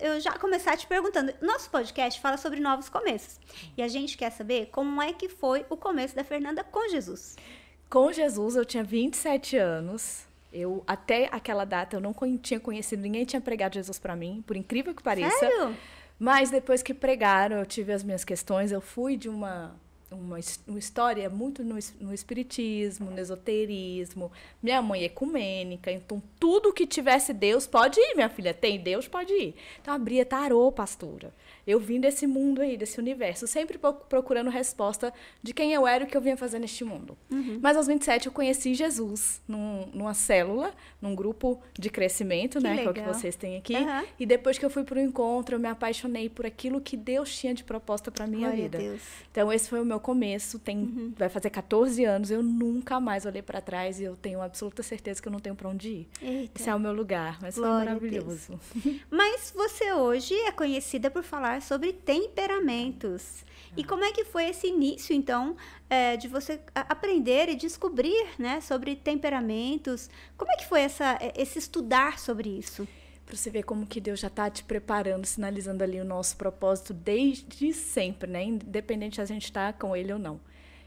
eu já começar te perguntando. Nosso podcast fala sobre novos começos. E a gente quer saber como é que foi o começo da Fernanda com Jesus. Com Jesus, eu tinha 27 anos. Eu até aquela data eu não tinha conhecido ninguém tinha pregado Jesus para mim, por incrível que pareça. Sério? Mas depois que pregaram, eu tive as minhas questões, eu fui de uma uma, uma história muito no, no espiritismo, no esoterismo. Minha mãe é ecumênica, então tudo que tivesse Deus pode ir, minha filha. Tem Deus, pode ir. Então abria tarô, pastora. Eu vim desse mundo aí, desse universo, sempre procurando resposta de quem eu era e o que eu vinha fazer neste mundo. Uhum. Mas aos 27 eu conheci Jesus num, numa célula, num grupo de crescimento, que né? Legal. Que é o que vocês têm aqui. Uhum. E depois que eu fui para o encontro, eu me apaixonei por aquilo que Deus tinha de proposta para minha Glória vida. Então esse foi o meu o começo, tem, uhum. vai fazer 14 anos, eu nunca mais olhei para trás e eu tenho absoluta certeza que eu não tenho para onde ir. Eita. Esse é o meu lugar, mas Glória foi maravilhoso. mas você hoje é conhecida por falar sobre temperamentos. E ah. como é que foi esse início, então, é, de você aprender e descobrir, né, sobre temperamentos? Como é que foi essa, é, esse estudar sobre isso? Para você ver como que Deus já está te preparando, sinalizando ali o nosso propósito desde sempre, né? Independente se a gente está com ele ou não.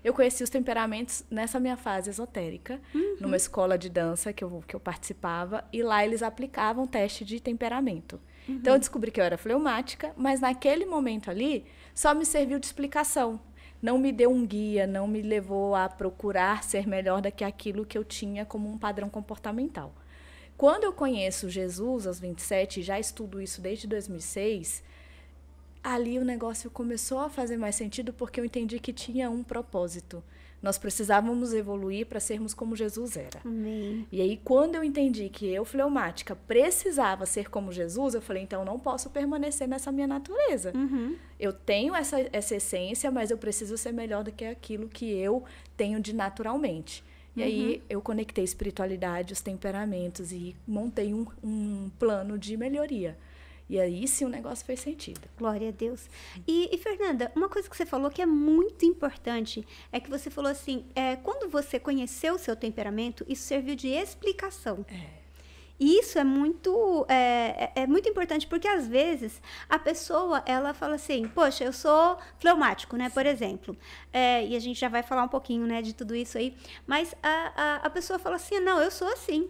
Eu conheci os temperamentos nessa minha fase esotérica, uhum. numa escola de dança que eu, que eu participava, e lá eles aplicavam teste de temperamento. Uhum. Então eu descobri que eu era fleumática, mas naquele momento ali só me serviu de explicação. Não me deu um guia, não me levou a procurar ser melhor do que aquilo que eu tinha como um padrão comportamental. Quando eu conheço Jesus aos 27, já estudo isso desde 2006, ali o negócio começou a fazer mais sentido porque eu entendi que tinha um propósito. Nós precisávamos evoluir para sermos como Jesus era. Amém. E aí, quando eu entendi que eu, fleumática, precisava ser como Jesus, eu falei: então não posso permanecer nessa minha natureza. Uhum. Eu tenho essa, essa essência, mas eu preciso ser melhor do que aquilo que eu tenho de naturalmente. E uhum. aí eu conectei espiritualidade, os temperamentos e montei um, um plano de melhoria. E aí sim o negócio fez sentido. Glória a Deus. Uhum. E, e, Fernanda, uma coisa que você falou que é muito importante é que você falou assim: é, quando você conheceu o seu temperamento, isso serviu de explicação. É. E isso é muito, é, é, é, muito importante, porque às vezes a pessoa, ela fala assim, poxa, eu sou fleumático, né, por exemplo. É, e a gente já vai falar um pouquinho, né, de tudo isso aí. Mas a, a, a pessoa fala assim, não, eu sou assim.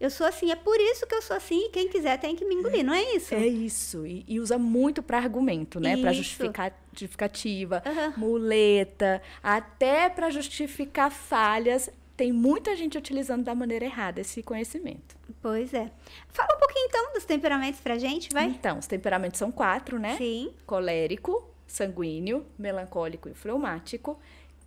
Eu sou assim, é por isso que eu sou assim e quem quiser tem que me engolir, não é isso? É isso. E, e usa muito para argumento, né? Para justificar justificativa, uhum. muleta, até para justificar falhas. Tem muita gente utilizando da maneira errada esse conhecimento. Pois é. Fala um pouquinho então dos temperamentos pra gente, vai? Então, os temperamentos são quatro, né? Sim. Colérico, sanguíneo, melancólico e fleumático.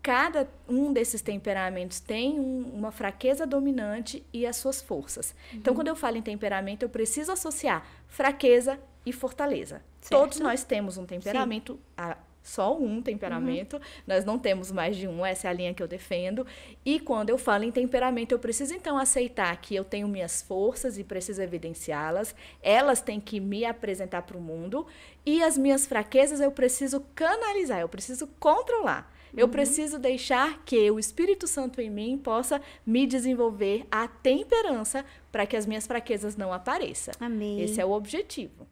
Cada um desses temperamentos tem um, uma fraqueza dominante e as suas forças. Então, uhum. Então, quando eu falo em temperamento, eu preciso associar fraqueza e fortaleza. Certo. Todos nós temos um temperamento, a, só um temperamento. Uhum. Nós não temos mais de um, essa é a linha que eu defendo. E quando eu falo em temperamento, eu preciso então aceitar que eu tenho minhas forças e preciso evidenciá-las. Elas têm que me apresentar para o mundo e as minhas fraquezas eu preciso canalizar, eu preciso controlar. Eu uhum. preciso deixar que o Espírito Santo em mim possa me desenvolver a temperança para que as minhas fraquezas não apareçam. Amém. Esse é o objetivo.